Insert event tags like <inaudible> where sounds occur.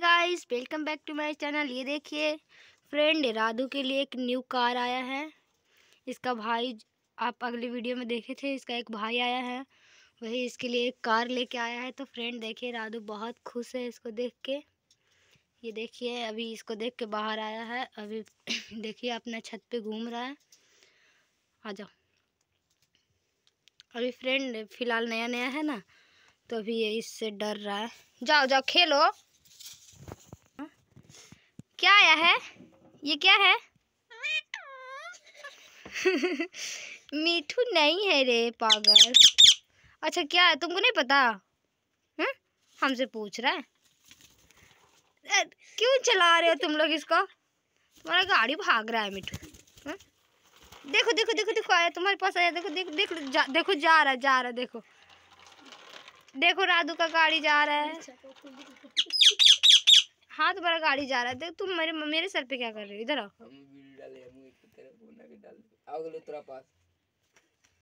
Guys welcome back to my channel ये देखिए friend Radhu के लिए एक न्यू कार आया है इसका भाई आप अगले वीडियो में देखे थे इसका एक भाई आया है वही इसके लिए एक कार लेके आया है तो फ्रेंड देखिए राधू बहुत खुश है इसको देख के ये देखिए अभी इसको देख के बाहर आया है अभी <clears throat> देखिए अपना छत पे घूम रहा है आ जाओ अभी फ्रेंड फ़िलहाल नया नया है ना तो अभी ये इससे डर रहा है जाओ जाओ खेलो क्या आया है ये क्या है <laughs> मीठू नहीं है रे पागल अच्छा क्या है तुमको नहीं पता हम्म? हमसे पूछ रहा है क्यों चला रहे हो तुम लोग इसको तुम्हारा गाड़ी भाग रहा है मीठू हम्म? देखो देखो देखो देखो आया तुम्हारे पास आया देखो देखो देखो जा, देखो जा रहा जा रहा है देखो देखो राधु का गाड़ी जा रहा है हाथ भरा गाड़ी जा रहा है तुम मेरे मेरे सर पे क्या कर रहे हो इधर आओ हम डाले डाल आओ तेरा पास